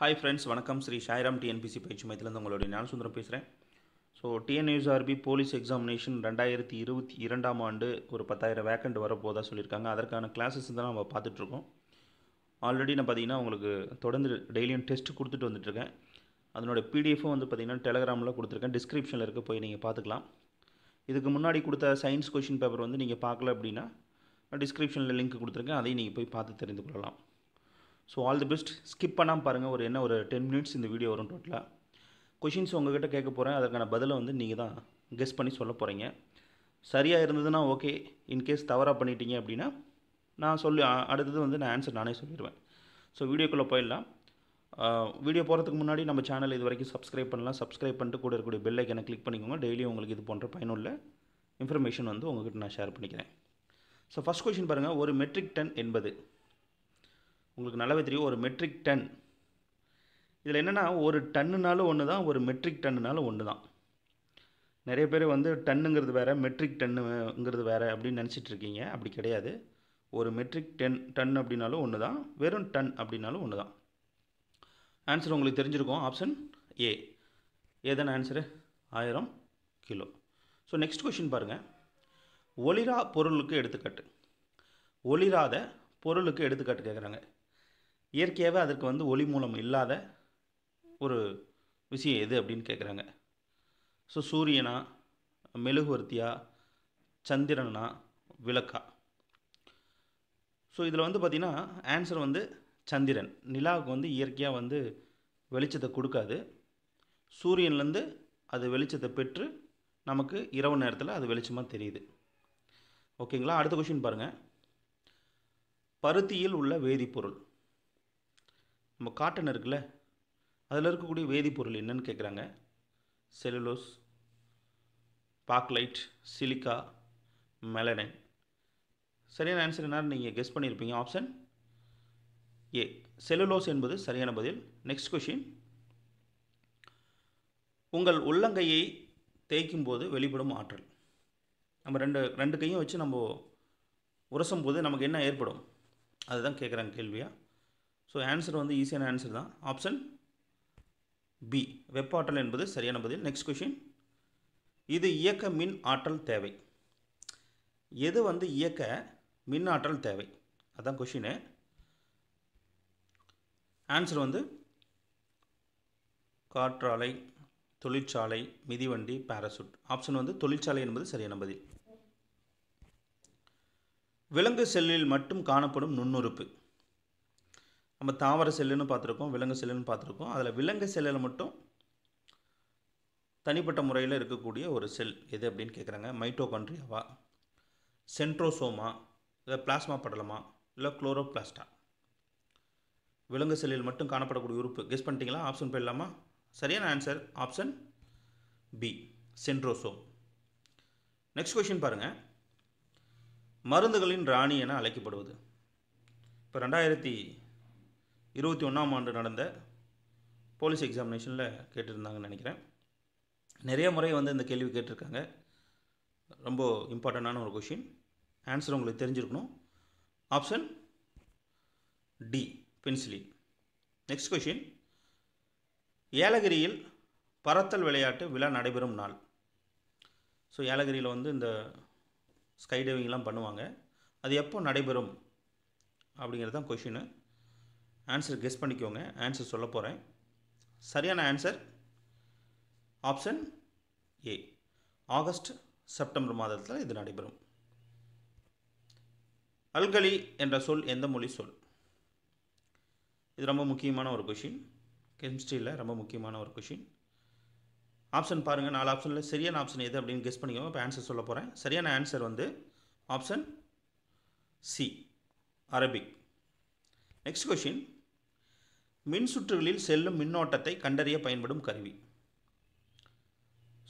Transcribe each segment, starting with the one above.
hi friends வணக்கம் Sri ஷாயிராம் TNPSC பயிற்சி மையத்திலேருந்து உங்களுடைய நான் சுந்தரம் பேசுகிறேன் ஸோ டிஎன்யூஸ்ஆர்பி போலீஸ் எக்ஸாமினேஷன் ரெண்டாயிரத்தி இருபத்தி இரண்டாம் ஆண்டு ஒரு பத்தாயிரம் வேக்கண்ட் வரப்போதா சொல்லியிருக்காங்க அதற்கான கிளாஸஸ் தான் நம்ம பார்த்துட்ருக்கோம் ஆல்ரெடி நான் பார்த்தீங்கன்னா உங்களுக்கு தொடர்ந்து டெய்லியும் டெஸ்ட் கொடுத்துட்டு வந்துட்டுருக்கேன் அதனோட பிடிஎஃபும் வந்து பார்த்திங்கன்னா டெலகிராமில் கொடுத்துருக்கேன் டிஸ்கிரிப்ஷனில் இருக்க போய் நீங்கள் பார்த்துக்கலாம் இதுக்கு முன்னாடி கொடுத்த சயின்ஸ் கொஷின் பேப்பர் வந்து நீங்கள் பார்க்கல அப்படின்னா டிஸ்கிரிப்ஷனில் லிங்க் கொடுத்துருக்கேன் அதையும் நீங்கள் போய் பார்த்து தெரிந்து கொள்ளலாம் so all the best skip பண்ணாமல் பாருங்கள் ஒரு என்ன ஒரு டென் மினிட்ஸ் இந்த வீடியோ வரும் டோட்டலாக கொஷின்ஸ் உங்கள்கிட்ட கேட்க போகிறேன் அதற்கான பதிலை வந்து நீங்கள் தான் கெஸ் பண்ணி சொல்ல போகிறீங்க சரியாக இருந்ததுன்னா ஓகே இன்கேஸ் தவறாக பண்ணிட்டீங்க அப்படின்னா நான் சொல்லி அடுத்தது வந்து நான் ஆன்சர் நானே சொல்லிடுவேன் ஸோ வீடியோக்குள்ளே போயிடலாம் வீடியோ போகிறதுக்கு முன்னாடி நம்ம சேனல் இது வரைக்கும் சப்ஸ்கிரைப் பண்ணலாம் சப்ஸ்கிரைப் பண்ணிட்டு கூட இருக்கக்கூடிய பெல் ஐக்கனை கிளிக் பண்ணிக்கோங்க டெய்லியும் உங்களுக்கு இது போன்ற பயனுள்ள இன்ஃபர்மேஷன் வந்து உங்கள்கிட்ட நான் ஷேர் பண்ணிக்கிறேன் ஸோ ஃபஸ்ட் கொஷின் பாருங்கள் ஒரு மெட்ரிக் டன் என்பது உங்களுக்கு நல்லாவே தெரியும் ஒரு மெட்ரிக் டன் இதில் என்னென்னா ஒரு டன்னுனாலும் ஒன்று தான் ஒரு மெட்ரிக் டன்னுனாலும் ஒன்று தான் நிறைய பேர் வந்து டன்னுங்கிறது வேறு மெட்ரிக் டன்னுங்கிறது வேறு அப்படின்னு நினச்சிட்ருக்கீங்க அப்படி கிடையாது ஒரு மெட்ரிக் டென் டன் அப்படின்னாலும் ஒன்று தான் வெறும் டன் அப்படின்னாலும் ஒன்று தான் ஆன்சர் உங்களுக்கு தெரிஞ்சிருக்கும் ஆப்ஷன் ஏ ஏதான ஆன்சரு ஆயிரம் கிலோ ஸோ நெக்ஸ்ட் கொஷின் பாருங்கள் ஒளிரா பொருளுக்கு எடுத்துக்காட்டு ஒளிராத பொருளுக்கு எடுத்துக்காட்டு கேட்குறாங்க இயற்கையாகவே அதற்கு வந்து ஒளி மூலம் இல்லாத ஒரு விஷயம் எது அப்படின்னு கேட்குறாங்க ஸோ சூரியனா மெழுகுவர்த்தியா சந்திரனா விளக்கா ஸோ இதில் வந்து பார்த்திங்கன்னா ஆன்சர் வந்து சந்திரன் நிலாவுக்கு வந்து இயற்கையாக வந்து வெளிச்சத்தை கொடுக்காது சூரியன்லேருந்து அது வெளிச்சத்தை பெற்று நமக்கு இரவு நேரத்தில் அது வெளிச்சமாக தெரியுது ஓகேங்களா அடுத்த கொஷின் பாருங்கள் பருத்தியில் உள்ள வேதிப்பொருள் நம்ம காட்டன் இருக்குல்ல அதில் இருக்கக்கூடிய வேதிப்பொருள் என்னென்னு கேட்குறாங்க செலுலோஸ் பாக்லைட் சிலிக்கா மெலனைன் சரியான ஆன்சர் என்னன்னு நீங்கள் கெஸ் பண்ணியிருப்பீங்க ஆப்ஷன் ஏ செலுலோஸ் என்பது சரியான பதில் நெக்ஸ்ட் கொஷின் உங்கள் உள்ளங்கையை தேய்க்கும் போது வெளிப்படும் ஆற்றல் நம்ம ரெண்டு ரெண்டு கையும் வச்சு நம்ம உரசும் போது நமக்கு என்ன ஏற்படும் அதுதான் கேட்குறாங்க கேள்வியாக ஸோ ஆன்சர் வந்து ஈஸியான ஆன்சர் தான் ஆப்ஷன் பி வெப்பாற்றல் என்பது சரியான பதில் நெக்ஸ்ட் கொஷின் இது இயக்க மின் ஆற்றல் தேவை எது வந்து இயக்க மின் ஆற்றல் தேவை அதுதான் கொஷினு ஆன்சர் வந்து காற்றாலை தொழிற்சாலை மிதிவண்டி பேராசூட் ஆப்ஷன் வந்து தொழிற்சாலை என்பது சரியான பதில் விலங்கு செல்லில் மட்டும் காணப்படும் நுண்ணுறுப்பு நம்ம தாவர செல்லுன்னு பார்த்துருக்கோம் விலங்கு செல்லுன்னு பார்த்துருக்கோம் அதில் விலங்கு செல்லில் மட்டும் தனிப்பட்ட முறையில் இருக்கக்கூடிய ஒரு செல் எது அப்படின்னு கேட்குறாங்க மைட்டோகான்ட்ரியாவா சென்ட்ரோசோமா இல்லை பிளாஸ்மா படலமா இல்லை குளோரோபிளாஸ்டா விலங்கு செல்லில் மட்டும் காணப்படக்கூடிய உறுப்பு கெஸ் பண்ணிட்டீங்களா ஆப்ஷன் போயிடலாமா சரியான answer option B centrosome next question பாருங்கள் மருந்துகளின் ராணி என அழைக்கப்படுவது இப்போ ரெண்டாயிரத்தி இருபத்தி ஒன்றாம் ஆண்டு நடந்த போலீஸ் எக்ஸாமினேஷனில் கேட்டிருந்தாங்கன்னு நினைக்கிறேன் நிறைய முறை வந்து இந்த கேள்வி கேட்டிருக்காங்க ரொம்ப இம்பார்ட்டண்ட்டான ஒரு கொஷின் ஆன்சர் உங்களுக்கு தெரிஞ்சிருக்கணும் option D penicillin next question ஏலகிரியில் பறத்தல் விளையாட்டு விழா நடைபெறும் நாள் ஸோ ஏலகிரியில் வந்து இந்த ஸ்கை டைவிங்லாம் பண்ணுவாங்க அது எப்போ நடைபெறும் அப்படிங்கிறது தான் கொஷின்னு ஆன்சர் கெஸ் பண்ணிக்கோங்க ஆன்சர் சொல்ல போகிறேன் சரியான answer option A August September மாதத்தில் இது நடைபெறும் அல்கலி என்ற சொல் எந்த மொழி சொல் இது ரொம்ப முக்கியமான ஒரு கொஷின் கெமிஸ்ட்ரியில் ரொம்ப முக்கியமான ஒரு கொஷின் ஆப்ஷன் பாருங்கள் நாலு ஆப்ஷனில் சரியான ஆப்ஷன் எது அப்படின்னு கெஸ் பண்ணிக்கோங்க இப்போ ஆன்சர் சொல்ல போகிறேன் சரியான ஆன்சர் வந்து option C Arabic next question மின்சுற்றுகளில் செல்லும் மின்னோட்டத்தை கண்டறிய பயன்படும் கருவி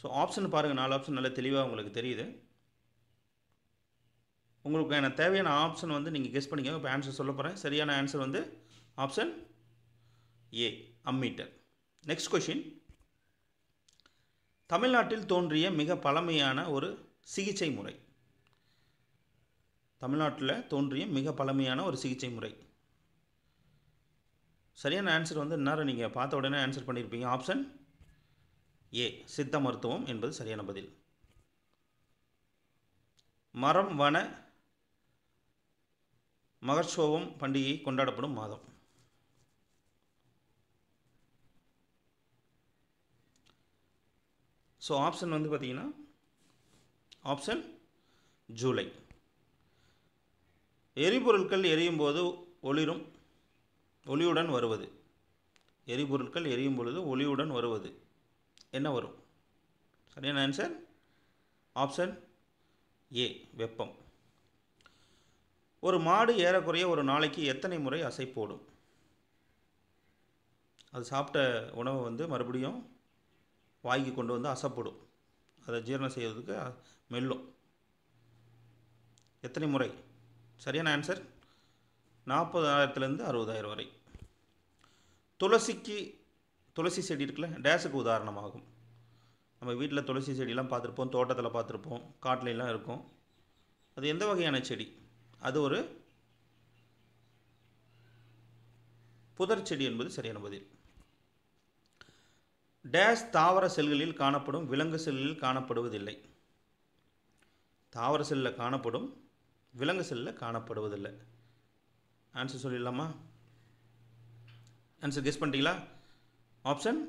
ஸோ ஆப்ஷன் பாருங்கள் நாலு ஆப்ஷன் நல்லா தெளிவாக உங்களுக்கு தெரியுது உங்களுக்கான தேவையான ஆப்ஷன் வந்து நீங்கள் கெஸ் பண்ணிக்கோங்க இப்போ ஆன்சர் சொல்ல போகிறேன் சரியான ஆன்சர் வந்து option A ammeter next question தமிழ்நாட்டில் தோன்றிய மிக பழமையான ஒரு சிகிச்சை முறை தமிழ்நாட்டில் தோன்றிய மிக பழமையான ஒரு சிகிச்சை முறை சரியான ஆன்சர் வந்து இந்நேரம் நீங்கள் பார்த்த உடனே ஆன்சர் பண்ணியிருப்பீங்க ஆப்ஷன் ஏ சித்த மருத்துவம் என்பது சரியான பதில் மரம் வன மகர்ஷோவம் பண்டிகை கொண்டாடப்படும் மாதம் ஸோ ஆப்ஷன் வந்து பார்த்தீங்கன்னா ஆப்ஷன் ஜூலை எரிபொருட்கள் எரியும் போது ஒளிரும் ஒளியுடன் வருவது எரிபொருட்கள் எரியும் பொழுது ஒளியுடன் வருவது என்ன வரும் சரியான ஆன்சர் ஆப்ஷன் ஏ வெப்பம் ஒரு மாடு ஏறக்குறைய ஒரு நாளைக்கு எத்தனை முறை அசை போடும் அது சாப்பிட்ட உணவை வந்து மறுபடியும் வாங்கி கொண்டு வந்து அசைப்படும் அதை ஜீரணம் செய்வதுக்கு மெல்லும் எத்தனை முறை சரியான ஆன்சர் நாற்பதாயிரத்துலேருந்து அறுபதாயிரம் வரை துளசிக்கு துளசி செடி இருக்குல்ல டேஸுக்கு உதாரணமாகும் நம்ம வீட்டில் துளசி செடியெலாம் பார்த்துருப்போம் தோட்டத்தில் பார்த்துருப்போம் காட்டிலெலாம் இருக்கும் அது எந்த வகையான செடி அது ஒரு புதர் செடி என்பது சரியான பதில் டேஸ் தாவர செல்களில் காணப்படும் விலங்கு செல்லில் காணப்படுவதில்லை தாவர செல்லில் காணப்படும் விலங்கு செல்லில் காணப்படுவதில்லை ஆன்சர் சொல்லிடலாமா ஆன்சர் கெஸ் பண்ணிட்டீங்களா ஆப்ஷன்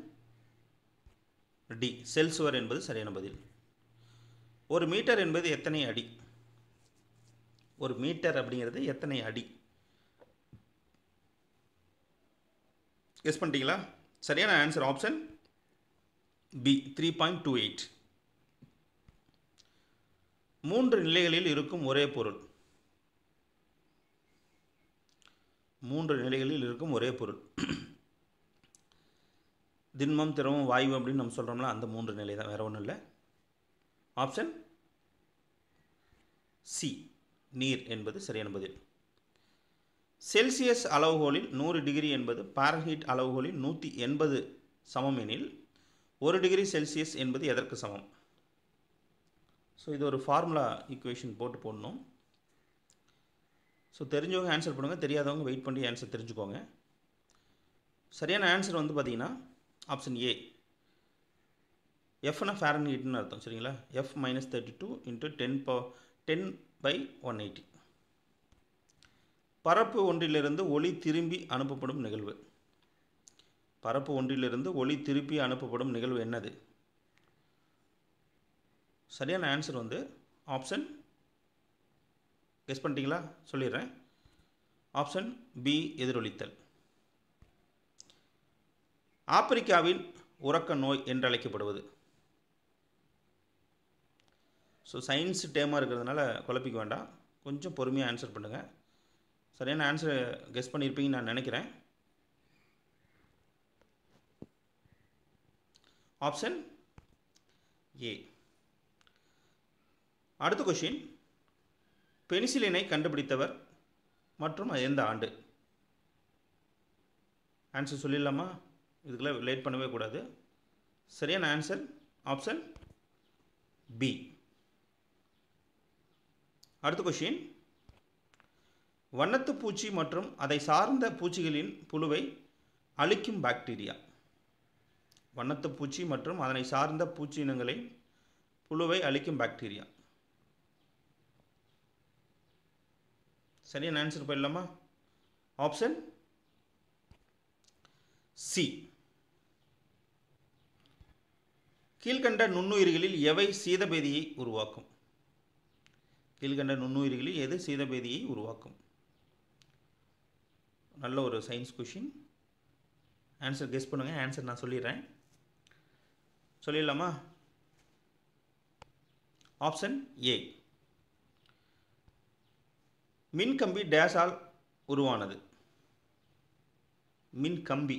டி செல் சுவர் என்பது சரியான பதில் ஒரு மீட்டர் என்பது எத்தனை அடி ஒரு மீட்டர் அப்படிங்கிறது எத்தனை அடி கெஸ் பண்ணிட்டீங்களா சரியான answer option B three point two eight மூன்று நிலைகளில் இருக்கும் ஒரே பொருள் மூன்று நிலைகளில் இருக்கும் ஒரே பொருள் திண்மம் திரவம் வாயு அப்படின்னு நம்ம சொல்கிறோம்ல அந்த மூன்று நிலை தான் வேறு ஒன்றும் இல்லை ஆப்ஷன் சி நீர் என்பது சரியான பதில் செல்சியஸ் அளவுகோலில் நூறு டிகிரி என்பது பாரஹீட் அளவுகோலில் நூற்றி எண்பது சமம் எனில் ஒரு டிகிரி செல்சியஸ் என்பது எதற்கு சமம் ஸோ இது ஒரு ஃபார்முலா ஈக்குவேஷன் போட்டு போடணும் ஸோ தெரிஞ்சவங்க ஆன்சர் பண்ணுங்கள் தெரியாதவங்க வெயிட் பண்ணி ஆன்சர் தெரிஞ்சுக்கோங்க சரியான ஆன்சர் வந்து பார்த்திங்கன்னா ஆப்ஷன் ஏ எஃப்னா ஃபேரன் ஹீட்னு அர்த்தம் சரிங்களா F minus thirty two into ten ப டென் பை ஒன் எயிட்டி பரப்பு ஒன்றிலிருந்து ஒளி திரும்பி அனுப்பப்படும் நிகழ்வு பரப்பு ஒன்றிலிருந்து ஒளி திருப்பி அனுப்பப்படும் நிகழ்வு என்னது சரியான ஆன்சர் வந்து ஆப்ஷன் கெஸ் பண்ணிட்டீங்களா சொல்லிடுறேன் ஆப்ஷன் பி எதிரொலித்தல் ஆப்பிரிக்காவின் உறக்க நோய் என்று அழைக்கப்படுவது ஸோ சயின்ஸ் டேமாக இருக்கிறதுனால குழப்பிக்க வேண்டாம் கொஞ்சம் பொறுமையாக ஆன்சர் பண்ணுங்கள் சரியான ஆன்சர் கெஸ் பண்ணியிருப்பீங்கன்னு நான் நினைக்கிறேன் ஆப்ஷன் ஏ அடுத்த கொஷின் பெனிசிலினை கண்டுபிடித்தவர் மற்றும் அது எந்த ஆண்டு ஆன்சர் சொல்லிடலாமா இதுக்கெல்லாம் லேட் பண்ணவே கூடாது சரியான ஆன்சர் ஆப்ஷன் பி அடுத்த கொஷின் வண்ணத்து பூச்சி மற்றும் அதை சார்ந்த பூச்சிகளின் புழுவை அழிக்கும் பாக்டீரியா வண்ணத்து பூச்சி மற்றும் அதனை சார்ந்த பூச்சி இனங்களின் புழுவை அழிக்கும் பாக்டீரியா சரியான ஆன்சர் போயிடலாமா ஆப்ஷன் சி கீழ்கண்ட நுண்ணுயிர்களில் எவை சீதபேதியை உருவாக்கும் கீழ்கண்ட நுண்ணுயிர்களில் எது சீதபேதியை உருவாக்கும் நல்ல ஒரு சயின்ஸ் கொஷின் ஆன்சர் கெஸ் பண்ணுங்கள் ஆன்சர் நான் சொல்லிடுறேன் சொல்லிடலாமா ஆப்ஷன் ஏ மின்கம்பி டேஸால் உருவானது மின்கம்பி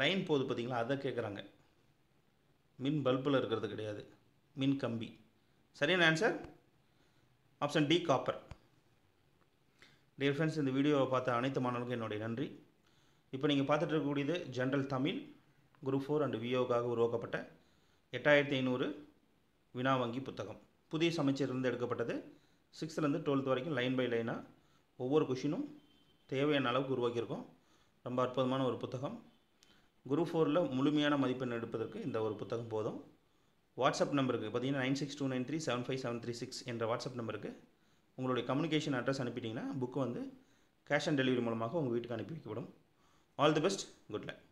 லைன் போகுது பார்த்தீங்களா அதை கேட்குறாங்க மின் பல்பில் இருக்கிறது கிடையாது மின் கம்பி சரியான answer option D copper dear friends இந்த வீடியோவை பார்த்த அனைத்து மாணவர்களுக்கும் என்னுடைய நன்றி இப்போ நீங்கள் பார்த்துட்டு இருக்கக்கூடியது general Tamil group four and வியோவுக்காக உருவாக்கப்பட்ட எட்டாயிரத்தி ஐநூறு வினா வங்கி புத்தகம் புதிய சமைச்சரிலிருந்து எடுக்கப்பட்டது சிக்ஸ்த்துலேருந்து டுவெல்த் வரைக்கும் லைன் பை லைனாக ஒவ்வொரு கொஷினும் தேவையான அளவுக்கு உருவாக்கியிருக்கோம் ரொம்ப அற்புதமான ஒரு புத்தகம் குரூப் ஃபோரில் முழுமையான மதிப்பெண் எடுப்பதற்கு இந்த ஒரு புத்தகம் போதும் வாட்ஸ்அப் நம்பருக்கு பார்த்தீங்கன்னா nine six two nine three seven five seven three six என்ற வாட்ஸ்அப் நம்பருக்கு உங்களுடைய கம்யூனிகேஷன் அட்ரஸ் அனுப்பிட்டிங்கன்னா புக்கு வந்து கேஷ் ஆன் டெலிவரி மூலமாக உங்கள் வீட்டுக்கு அனுப்பி வைக்கப்படும் all the best good luck